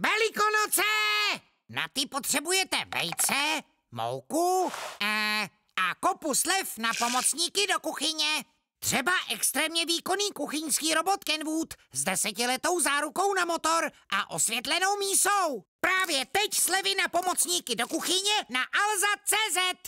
Velikonoce! Na ty potřebujete vejce, mouku eh, a kopu slev na pomocníky do kuchyně. Třeba extrémně výkonný kuchyňský robot Kenwood s desetiletou zárukou na motor a osvětlenou mísou. Právě teď slevy na pomocníky do kuchyně na alza.cz.